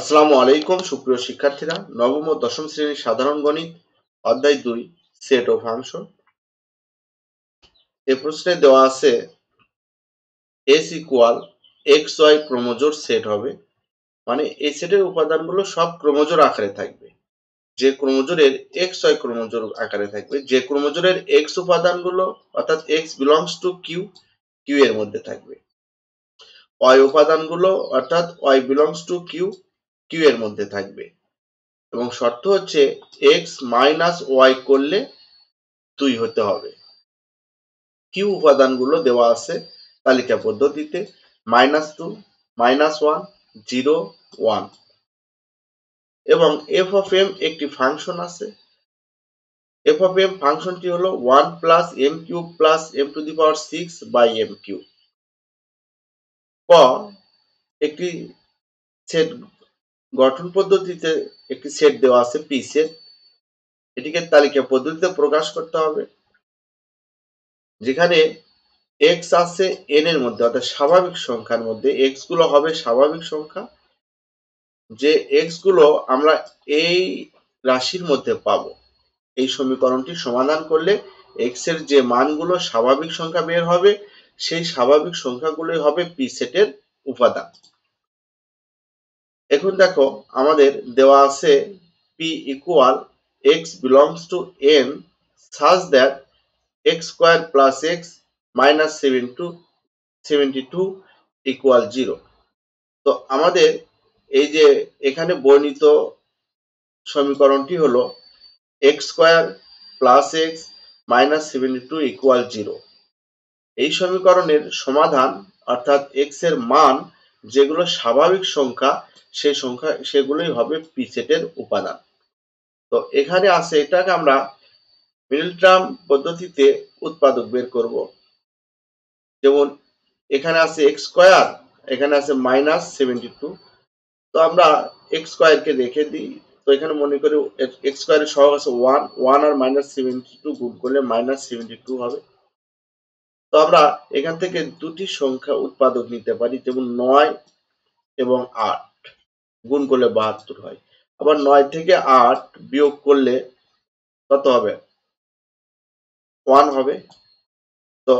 আসসালামু আলাইকুম সুপ্রিয় শিক্ষার্থীরা নবম ও দশম শ্রেণীর সাধারণ গণিত অধ্যায় দুই সেট ও ফাংশন এ প্রশ্নে দেওয়া আছে এস ইকুয়াল এক্স ওয়াই ক্রোমোজোর সেট হবে মানে এই সেটের উপাদানগুলো সব ক্রোমোজোর আকারে থাকবে যে ক্রোমোজোরের এক্স ওয়াই ক্রোমোজোর আকারে থাকবে যে ক্রোমোজোরের এক্স উপাদানগুলো অর্থাৎ X belongs to Q Q এর মধ্যে থাকবে ওয়াই উপাদানগুলো অর্থাৎ Y belongs to Q Q এর মধ্যে থাকবে এবং শর্ত হচ্ছে এক্স মাইনাস ওয়াই করলে দুই হতে হবে কিউ উপাদানগুলো দেওয়া আছে তালিকা পদ্ধতিতে minus two minus one zero one এবং এফ অফ এম একটি ফাংশন আছে এফ অফ এম ফাংশনটি হলো one plus M cube plus M to the power six by M cube ক একটি সেট গঠন পদ্ধতিতে একটি সেট দেওয়া আছে পি সেট এটিকে তালিকা পদ্ধতিতে প্রকাশ করতে হবে যেখানে এক্স আছে এন এর মধ্যে অর্থাৎ স্বাভাবিক সংখ্যার মধ্যে এক্স গুলো হবে স্বাভাবিক সংখ্যা যে এক্স গুলো আমরা এই রাশির মধ্যে পাব এই সমীকরণটি সমাধান করলে এক্স এর যে মানগুলো স্বাভাবিক সংখ্যা বের হবে সেই স্বাভাবিক সংখ্যাগুলোই হবে পি সেটের উপাদান এখন দেখো আমাদের দেওয়া আছে P equal X belongs to N such that X square plus X minus seven two seventy two equal zero তো আমাদের এই যে এখানে বর্ণিত সমীকরণটি হলো X square plus X minus seventy two equal zero এই সমীকরণের সমাধান অর্থাৎ এক্স এর মান যেগুলো স্বাভাবিক সংখ্যা সেই সংখ্যা সেগুলোই হবে পিসেটের উপাদান তো এখানে আছে এটাকে আমরা মিডল টার্ম পদ্ধতিতে উৎপাদক বের করব যেমন এখানে আছে এক্স স্কোয়ার এখানে আছে মাইনাস সেভেন্টি টু তো আমরা এক্স স্কোয়ারকে রেখে দিই তো এখানে মনে করি এক্স স্কোয়ারের সহগ আছে ওয়ান ওয়ান আর মাইনাস সেভেন্টি টু গুণ করলে মাইনাস সেভেন্টি টু হবে তো আমরা এখান থেকে দুটি সংখ্যা উৎপাদক নিতে পারি যেমন নয় এবং আট গুণ করলে বাহাত্তর হয় আবার নয় থেকে আট বিয়োগ করলে কত হবে ওয়ান হবে তো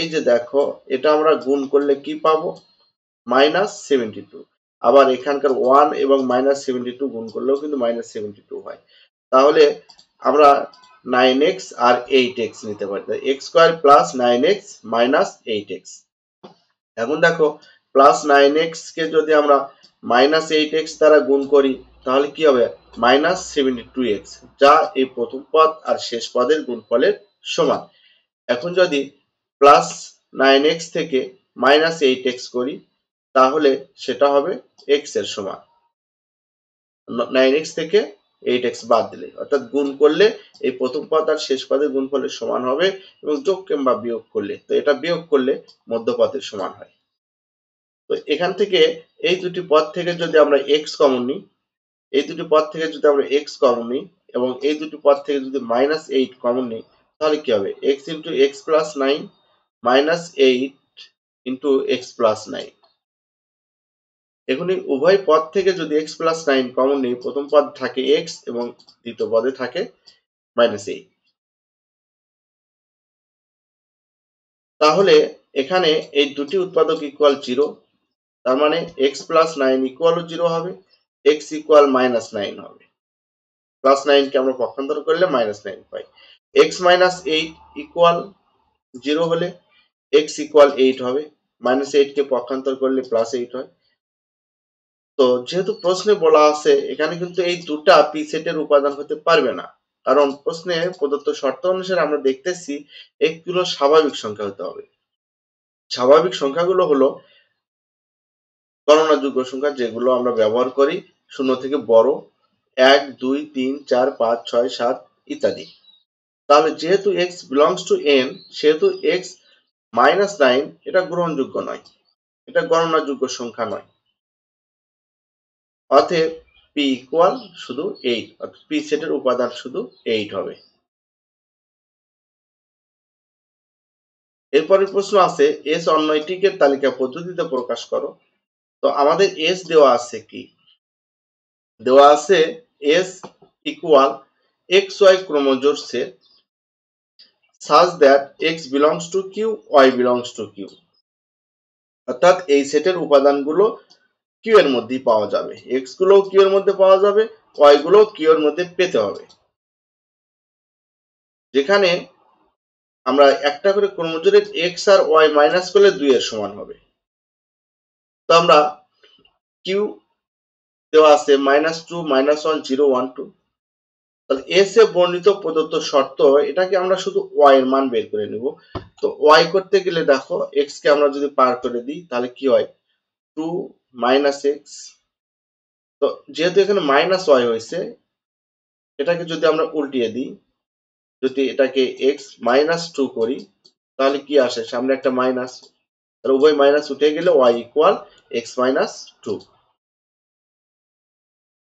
এই যে দেখো এটা আমরা গুণ করলে কি পাবো মাইনাস সেভেন্টি টু আবার এখানকার ওয়ান এবং মাইনাস সেভেন্টি টু গুণ করলেও কিন্তু মাইনাস সেভেন্টি টু হয় তাহলে আমরা নাইন এক্স আর এইট এক্স নিতে পারি X square plus nine X minus eight X এখন দেখো প্লাস নাইন কে যদি আমরা মাইনাস এইট এক্স দ্বারা গুণ করি তাহলে কি হবে মাইনাস সেভেন্টি টু এক্স যা এই প্রথম পদ আর শেষ পদের গুণফলের সমান এখন যদি প্লাস নাইন এক্স থেকে মাইনাস এইট এক্স করি তাহলে সেটা হবে এক্স এর সমান নাইন এক্স থেকে এইট এক্স বাদ দিলে অর্থাৎ গুণ করলে এই প্রথম পদ আর শেষ পদের গুণফলের সমান হবে এবং যোগ কিংবা বিয়োগ করলে তো এটা বিয়োগ করলে মধ্যপথের সমান হয় তো এখান থেকে এই দুটি পদ থেকে যদি আমরা এক্স কমন নিই এই দুটি পদ থেকে যদি আমরা এক্স কমন নিই এবং এই দুটি পদ থেকে যদি মাইনাস এইট কমন নিই তাহলে কি হবে X into X plus nine minus eight into X plus nine এই উভয় পদ থেকে যদি এক্স প্লাস নাইন কমন নেই প্রথম পদ থাকে এক্স এবং দ্বিতীয় পদে থাকে মাইনাস এইট তাহলে এখানে এই দুটি উৎপাদক ইকুয়াল জিরো তার মানে এক্স প্লাস নাইন ইকুয়ালও জিরো হবে এক্স ইকুয়াল মাইনাস নাইন হবে প্লাস নাইনকে আমরা পক্ষান্তর করলে মাইনাস নাইন পাই X minus eight equal zero হলে এক্স ইকুয়াল এইট হবে মাইনাস এইটকে পক্ষান্তর করলে প্লাস এইট হয় তো যেহেতু প্রশ্নে বলা আছে এখানে কিন্তু এই দুটা পি সেটের উপাদান হতে পারবে না কারণ প্রশ্নে প্রদত্ত শর্ত অনুসারে আমরা দেখতেছি একগুলো স্বাভাবিক সংখ্যা হতে হবে স্বাভাবিক সংখ্যাগুলো হলো গণনাযোগ্য সংখ্যা যেগুলো আমরা ব্যবহার করি শূন্য থেকে বড় এক দুই তিন চার পাঁচ ছয় সাত ইত্যাদি তাহলে যেহেতু এক্স বিলংস টু এন সেহেতু এক্স মাইনাস নাইন এটা গ্রহণযোগ্য নয় এটা গণনাযোগ্য সংখ্যা নয় অতএব পি ইকুয়াল শুধু 8 অর্থাৎ পি সেটের উপাদান শুধু এইট হবে এরপরের প্রশ্ন আছে এস অন্যটিকে তালিকা পদ্ধতিতে প্রকাশ করো তো আমাদের এস দেওয়া আছে কি দেওয়া আছে এস ইকুয়াল এক্স ওয়াই ক্রোমোজোর set such that x belongs to Q Y belongs to Q অর্থাৎ এই সেটের উপাদানগুলো কিউ এর মধ্যেই পাওয়া যাবে এক্স গুলো কিউ এর মধ্যে পাওয়া যাবে কয়গুলো কিউ এর মধ্যে পেতে হবে যেখানে আমরা একটা করে ক্রমজোরের এক্স আর ওয়াই মাইনাস করলে দুই এর সমান হবে তো আমরা কিউ দেওয়া আছে minus two minus one zero one two তাহলে এস এ বর্ণিত প্রদত্ত শর্ত এটাকে আমরা শুধু ওয়াই এর মান বের করে নিব তো ওয়াই করতে গেলে দেখো এক্স কে আমরা যদি পার করে দিই তাহলে কি হয় টু মাইনাস এক্স তো যেহেতু এখানে মাইনাস ওয়াই হয়েছে এটাকে যদি আমরা উল্টিয়ে দিই যদি এটাকে এক্স মাইনাস টু করি তাহলে কি আসে সামনে একটা মাইনাস আর উভয় মাইনাস উঠে গেলে Y equal X minus two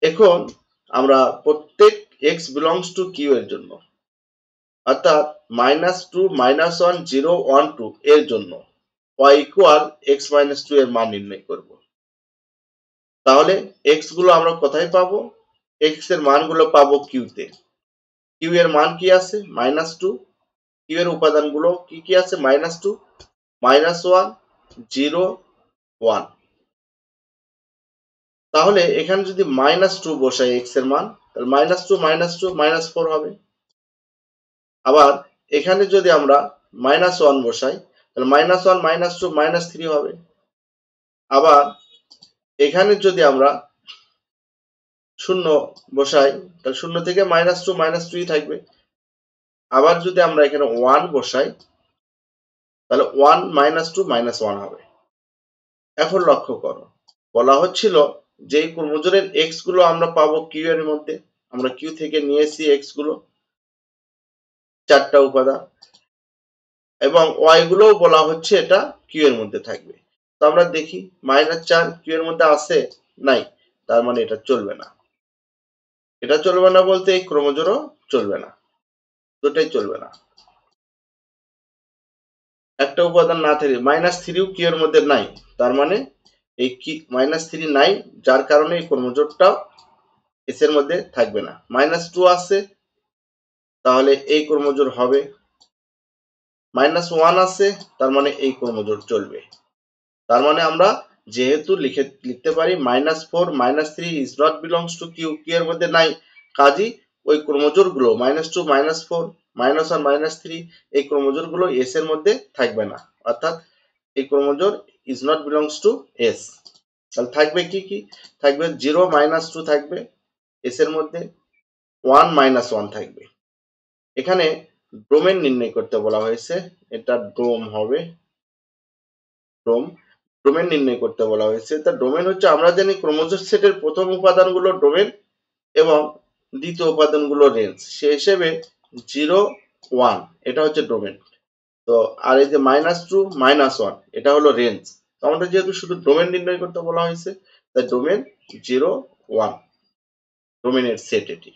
এখন আমরা প্রত্যেক এক্স বিলংস টু কিউ এর জন্য অর্থাৎ minus two minus one zero one two এর জন্য Y equal X minus two এর মান নির্ণয় করবো তাহলে এক্স গুলো আমরা কোথায় পাবো এক্স এর গুলো পাবো কিউতে কিউ এর মান কি আছে মাইনাস টু কিউ এর উপাদানগুলো কি কি আছে minus two minus one zero one তাহলে এখানে যদি মাইনাস টু বসাই এক্স এর মান তাহলে minus two minus two minus four হবে আবার এখানে যদি আমরা মাইনাস ওয়ান বসাই তাহলে minus one minus two minus three হবে আবার এখানে যদি আমরা শূন্য বসাই তাহলে শূন্য থেকে মাইনাস টু মাইনাস টুই থাকবে আবার যদি আমরা এখানে ওয়ান বসাই তাহলে one minus two minus one হবে এখন লক্ষ্য করো বলা হচ্ছিল যে কর্মজনের এক্স গুলো আমরা পাবো কিউ এর মধ্যে আমরা কিউ থেকে নিয়েছি এক্স গুলো চারটা উপাদান এবং ওয়াই গুলোও বলা হচ্ছে এটা কিউ এর মধ্যে থাকবে তো আমরা দেখি মাইনাস চার কিউ এর মধ্যে আসে নাই তার মানে এটা চলবে না এটা চলবে না বলতে এই ক্রমজোরও চলবে না দুটাই চলবে না একটা উপাদান না থাকে মাইনাস থ্রিও কিউ এর মধ্যে নাই তার মানে এই কি মাইনাস থ্রি নাই যার কারণে এই কর্মজোটটাও এস এর মধ্যে থাকবে না মাইনাস টু আসে তাহলে এই কর্মজোর হবে মাইনাস ওয়ান আসে তার মানে এই কর্মজোর চলবে তার মানে আমরা যেহেতু লিখে লিখতে পারি minus four minus three is not belongs to Q কি এর মধ্যে নাই কাজী ওই ক্রমজোর গুলো minus two minus four minus one minus three এই ক্রমজোর গুলো এস এর মধ্যে থাকবে না অর্থাৎ এই ক্রমজোর is not belongs to S তাহলে থাকবে কি কি থাকবে জিরো মাইনাস টু থাকবে এস এর মধ্যে ওয়ান মাইনাস ওয়ান থাকবে এখানে ডোমেন নির্ণয় করতে বলা হয়েছে এটা ডোম হবে ডোম ডোমেন নির্ণয় করতে বলা হয়েছে তা ডোমেন হচ্ছে আমরা জানি ক্রোমোজোম সেটের প্রথম উপাদানগুলো ডোমেন এবং দ্বিতীয় উপাদানগুলো রেঞ্জ সে হিসেবে জিরো ওয়ান এটা হচ্ছে ডোমেন তো আর এই যে মাইনাস টু মাইনাস ওয়ান এটা হলো রেঞ্জ তো আমাদের যেহেতু শুধু ডোমেন নির্ণয় করতে বলা হয়েছে তাই ডোমেন জিরো ওয়ান ডোমেনের সেট এটি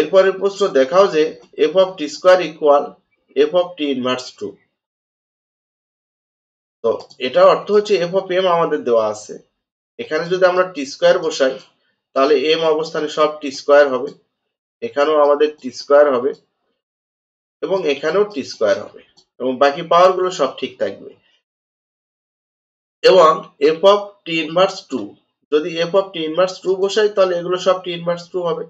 এরপরের প্রশ্ন দেখাও যে F of T square equal F of T inverse two তো এটার অর্থ হচ্ছে এফ অফ এম আমাদের দেওয়া আছে এখানে যদি আমরা টি স্কোয়ার বসাই তাহলে এম অবস্থানে সব টি স্কোয়ার হবে এখানেও আমাদের টি স্কোয়ার হবে এবং এখানেও টি স্কোয়ার হবে এবং বাকি পাওয়ারগুলো সব ঠিক থাকবে এবং F of T inverse two যদি F of T inverse two বসাই তাহলে এগুলো সব টি ইনভার্স টু হবে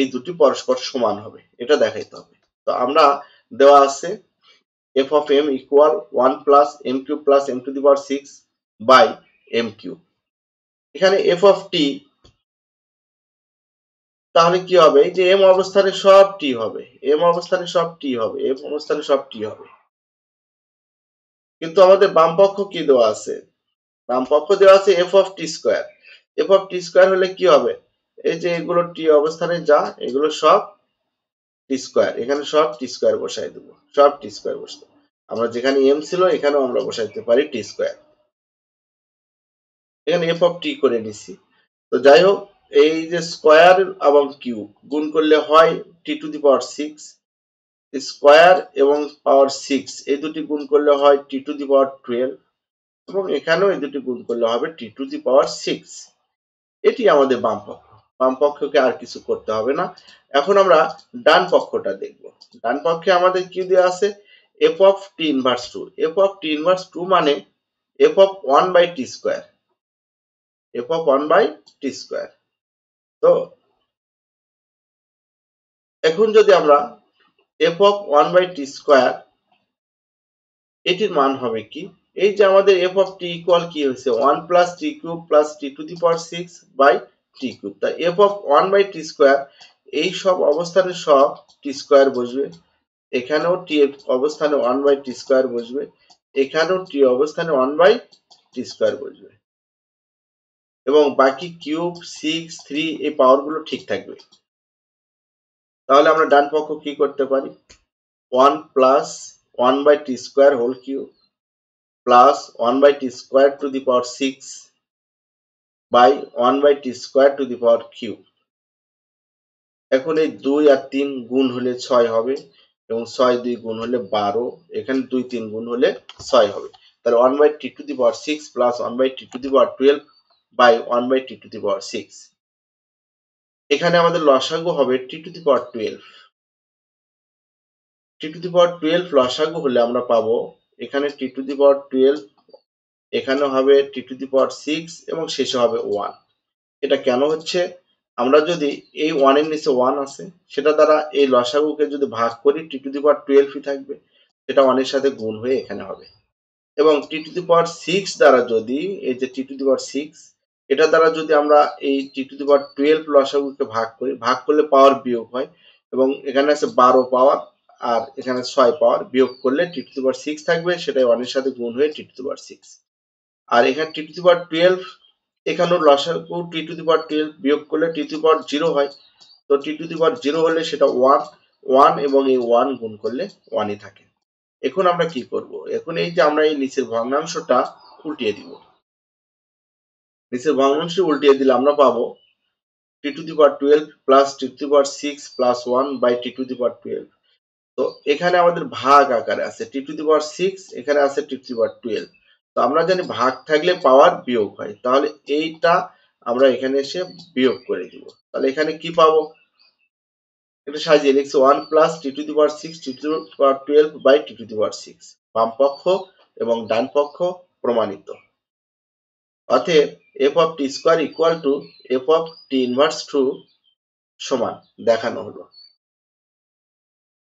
এই দুটি পরস্পর সমান হবে এটা দেখাইতে হবে তো আমরা দেওয়া আছে f of m equal 1 plus m cube plus m to the power 6 by m cube এখানে f of t তাহলে কি হবে যে m অবস্থানে সব t হবে m অবস্থানে সব t হবে m অবস্থানে সব t হবে কিন্তু আমাদের বাম পক্ষ কি দেওয়া আছে বাম পক্ষ দেওয়া আছে f of t square f of t square হলে কি হবে এই যে এগুলো t অবস্থানে যা এগুলো সব টি স্কোয়ার এখানে সব টি স্কোয়ার বসাই দেবো সব টি স্কোয়ার বসতে আমরা যেখানে এম ছিল এখানেও আমরা বসাইতে পারি টি স্কোয়ার এখানে এফ অফ টি করে নিছি তো যাই হোক এই যে স্কোয়ার এবং কিউব গুণ করলে হয় T to the power six square এবং পাওয়ার সিক্স এই দুটি গুণ করলে হয় T to the power twelve এবং এখানেও এই দুটি গুণ করলে হবে T to the power six এটি আমাদের বাম পক্ষ বামপক্ষকে আর কিছু করতে হবে না এখন আমরা ডান পক্ষটা দেখব ডান পক্ষে আমাদের কি দেওয়া আছে F of T inverse two F of T inverse two মানে F of one by T square F of one by T square তো এখন যদি আমরা F of one by T square এটির মান হবে কি এই যে আমাদের এফ অফ টি ইকুয়াল কি হয়েছে one plus T cube plus T to the power six by T cube তা F of one by T square এই সব অবস্থানে সব টি স্কোয়ার বসবে এখানেও টি অবস্থানে ওয়ান বাই টি স্কোয়ার বসবে এখানেও টি অবস্থানে ওয়ান বাই টি স্কোয়ার বসবে এবং বাকি কিউব সিক্স থ্রি এই পাওয়ারগুলো ঠিক থাকবে তাহলে আমরা ডান পক্ষ কি করতে পারি one plus one by T square whole cube plus one by T square to the power six by one by T square to the power cube এখন এই দুই আর তিন গুণ হলে ছয় হবে এবং ছয় দুই গুণ হলে বারো এখানে দুই তিন গুণ হলে ছয় হবে তাহলে one by T to the power six plus one by T to the power twelve by one by T to the power six এখানে আমাদের লসাগু হবে T to the power twelve T to the power twelve লসাগু হলে আমরা পাবো এখানে টি to the power twelve এখানে হবে T to the power six এবং শেষে হবে ওয়ান এটা কেন হচ্ছে আমরা যদি এই ওয়ানের নিচে ওয়ান আছে সেটা দ্বারা এই লসাগুকে যদি ভাগ করি টি টু দি পাওয়ার টুয়েলভই থাকবে সেটা ওয়ানের সাথে গুণ হয়ে এখানে হবে এবং টি টু দি পাওয়ার সিক্স দ্বারা যদি এই যে টি টু দি পাওয়ার সিক্স এটা দ্বারা যদি আমরা এই টি টু দি পাওয়ার টুয়েলভ লসাগুকে ভাগ করি ভাগ করলে পাওয়ার বিয়োগ হয় এবং এখানে আছে বারো পাওয়ার আর এখানে ছয় পাওয়ার বিয়োগ করলে টি টু দি পাওয়ার সিক্স থাকবে সেটাই ওয়ানের সাথে গুণ হয়ে টি টু দি পাওয়ার সিক্স আর এখানে টি টু দি পাওয়ার টুয়েলভ এখানেও লসাগু টি টু দি পাওয়ার টুয়েলভ বিয়োগ করলে টি টু দি পাওয়ার জিরো হয় তো টি টু দি পাওয়ার জিরো হলে সেটা ওয়ান ওয়ান এবং এই ওয়ান গুণ করলে ওয়ানই থাকে এখন আমরা কি করব এখন এই যে আমরা এই নিচের ভগ্নাংশটা উল্টিয়ে দিব নিচের ভগ্নাংশ উল্টিয়ে দিলে আমরা পাবো t to the power twelve plus T to the power six plus one by T to the power twelve তো এখানে আমাদের ভাগ আকারে আছে টি টু দি পাওয়ার সিক্স এখানে আছে টি টু দি পাওয়ার টুয়েলভ তো আমরা জানি ভাগ থাকলে পাওয়ার বিয়োগ হয় তাহলে এইটা আমরা এখানে এসে বিয়োগ করে দিব তাহলে এখানে কি পাবো এটা সাজিয়ে লিখছি one plus T to the power six t to power twelve by T to the power six বাম পক্ষ এবং ডান পক্ষ প্রমাণিত অতএব f of T square equal to F of T inverse two সমান দেখানো হলো